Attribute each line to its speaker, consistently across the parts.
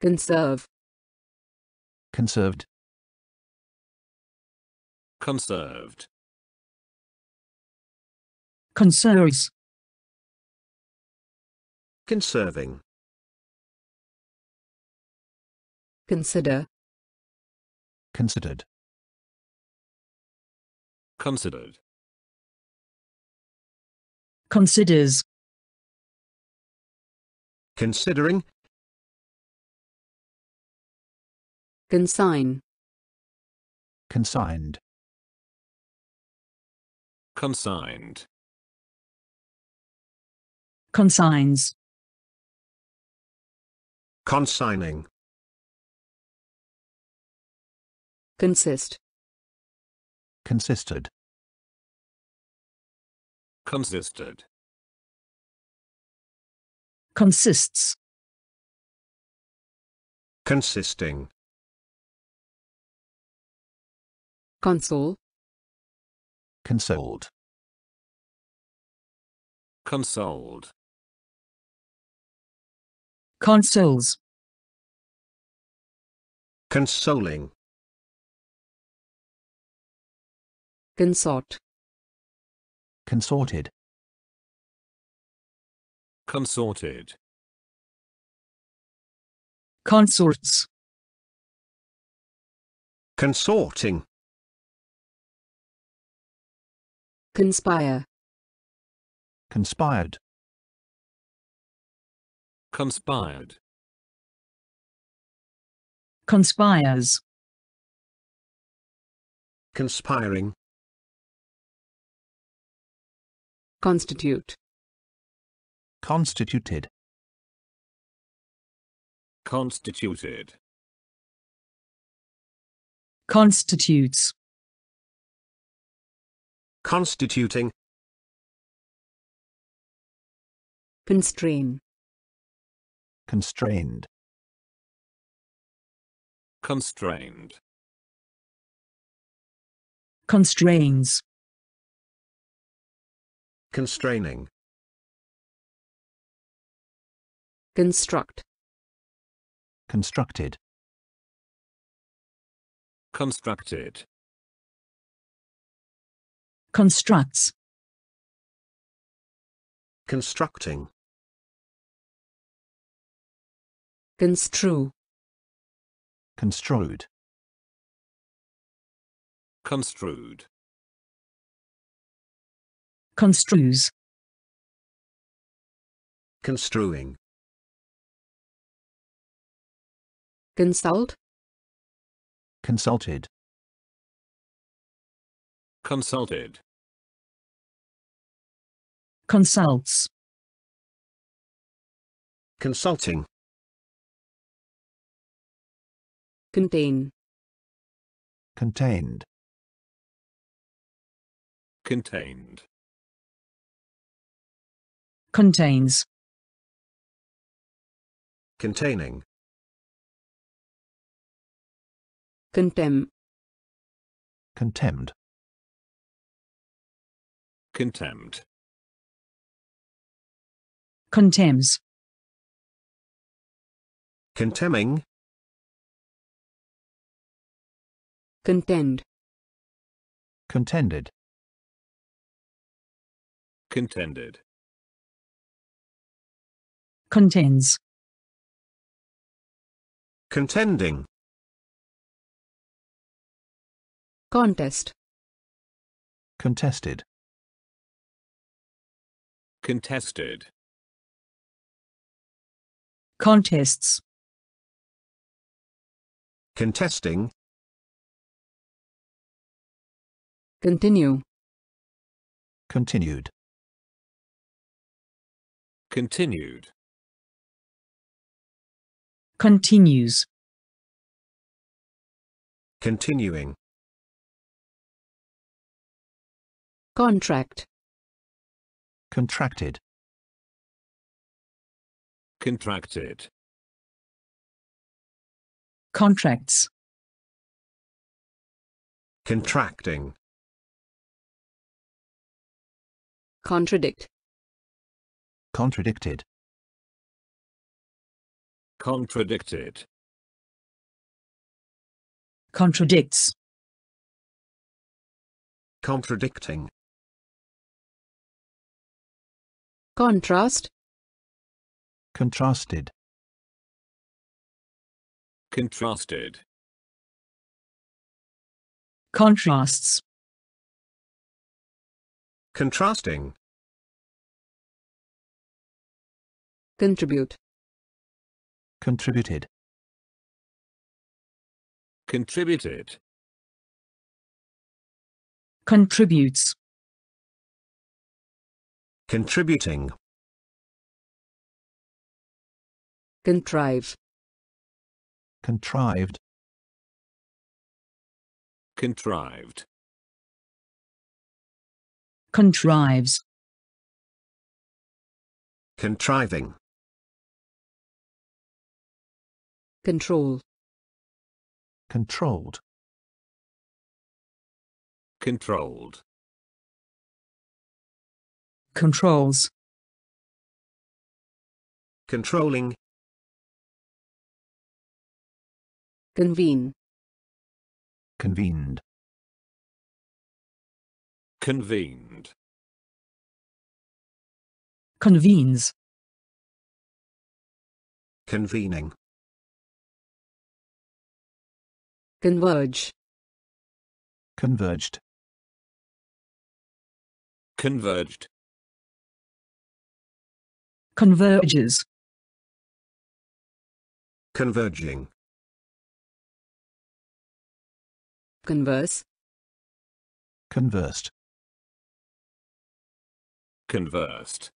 Speaker 1: Conserve. Conserved. Conserved. Conserves. Conserving. Consider. Considered. Considered. Considers. Considering, Consign. Consigned. Consigned. Consigns. Consigning. Consist. Consisted. Consisted. Consists. Consisting. Console. Consoled. Consoled. Consoles. Consoling. Consort. Consorted. Consorted. Consorts. Consorting. Conspire. Conspired. Conspired. Conspires. Conspiring. Constitute. Constituted. Constituted. Constitutes constituting constrain constrained constrained constrains constraining construct constructed constructed constructs constructing construe construed construed construes construing consult consulted Consulted. Consults. Consulting. Contain. Contained. Contained. Contains. Containing. Contem. Contemned contempt. Contemns. Contemning. Contend. Contended. Contended. Contends. Contending. Contest. Contested contested contests contesting continue continued continued continues continuing contract contracted contracted contracts contracting contradict contradicted contradicted contradicts contradicting Contrast. Contrasted. Contrasted. Contrasts. Contrasting. Contribute. Contributed. Contributed. Contributes. Contributing. Contrive. Contrived. Contrived. Contrives. Contriving. Control. Controlled. Controlled. Controls. Controlling. Convene. Convened. Convened. Convenes. Convening. Converge. Converged. Converged converges converging converse conversed conversed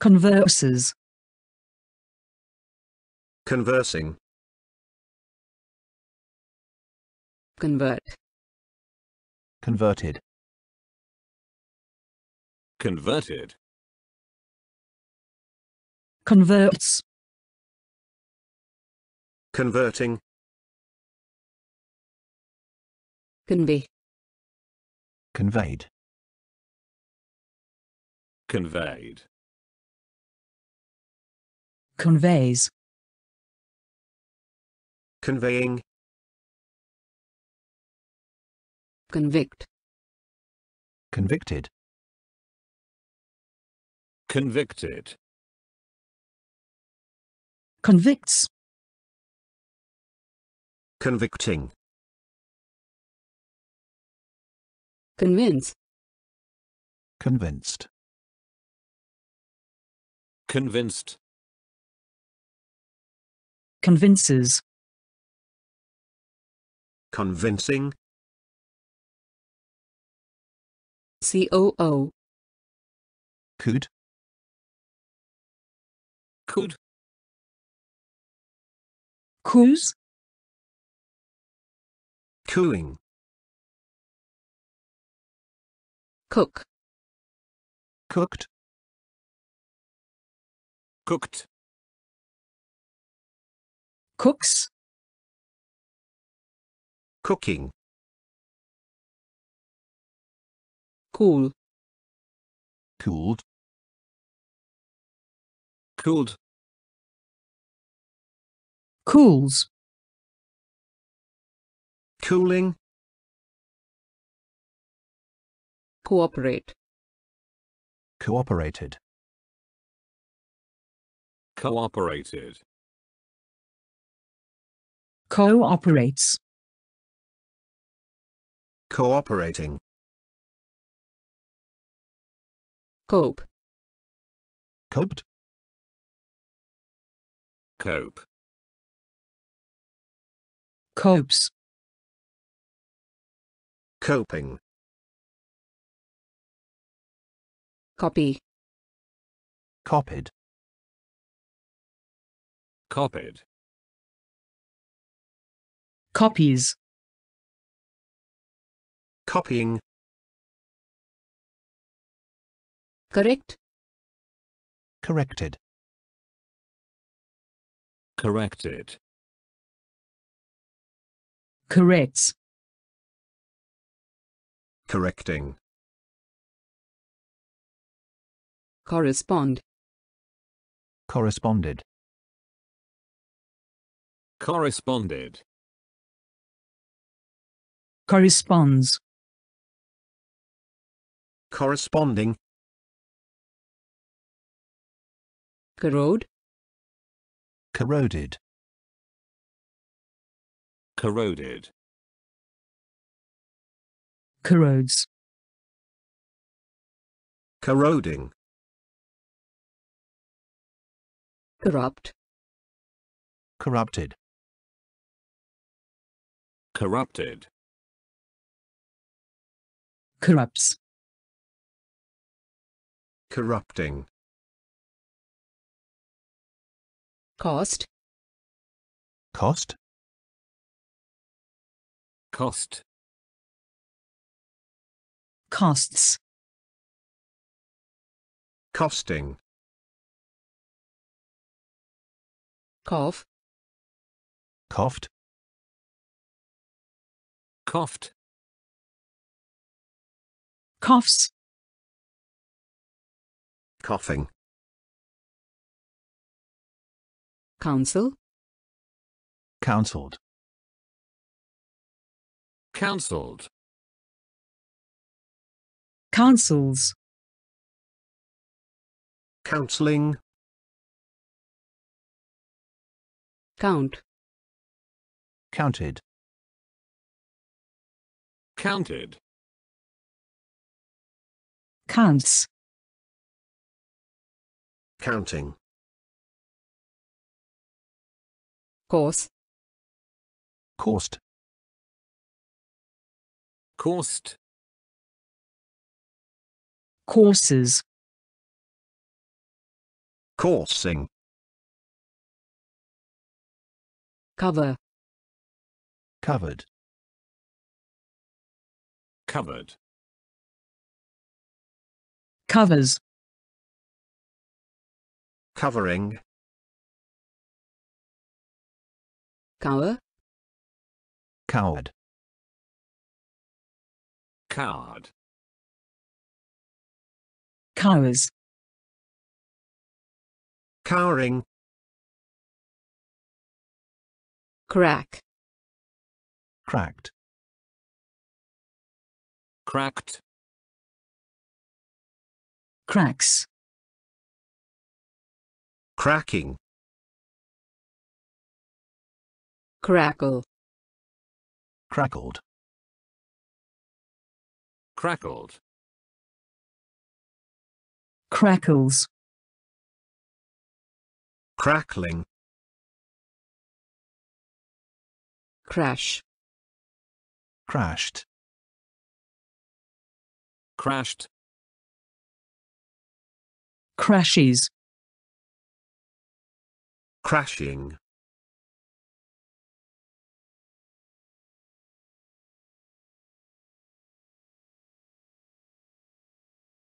Speaker 1: converses conversing convert converted Converted. Converts. Converting. Convey. Conveyed. Conveyed. Conveys. Conveying. Convict. Convicted. Convicted. Convicts. Convicting. Convince. Convinced. Convinced. Convinces. Convincing. COO. Could. Could. Coos. Cooing. Cook. Cooked. Cooked. Cooks. Cooking. Cool. Cooled. Cooled. Cools. Cooling. Cooperate. Cooperated. Cooperated. Cooperates. Cooperating. Cope. Coped cope copes coping copy copied copied copies copying correct corrected corrected corrects correcting correspond corresponded corresponded corresponds corresponding corrode corroded corroded corrodes corroding corrupt corrupted corrupted corrupts corrupting cost cost cost costs costing cough coughed coughed coughs coughing Counsel. Counseled. Counseled. Counsels. Counseling. Count. Counted. Counted. Counts. Counting. course cost cost courses coursing cover covered covered covers covering Cower. Coward. Coward. Cowers. Cowering. Crack. Cracked. Cracked. Cracks. Cracking. Crackle. Crackled. Crackled. Crackles. Crackling. Crash. Crashed. Crashed. Crashes. Crashing.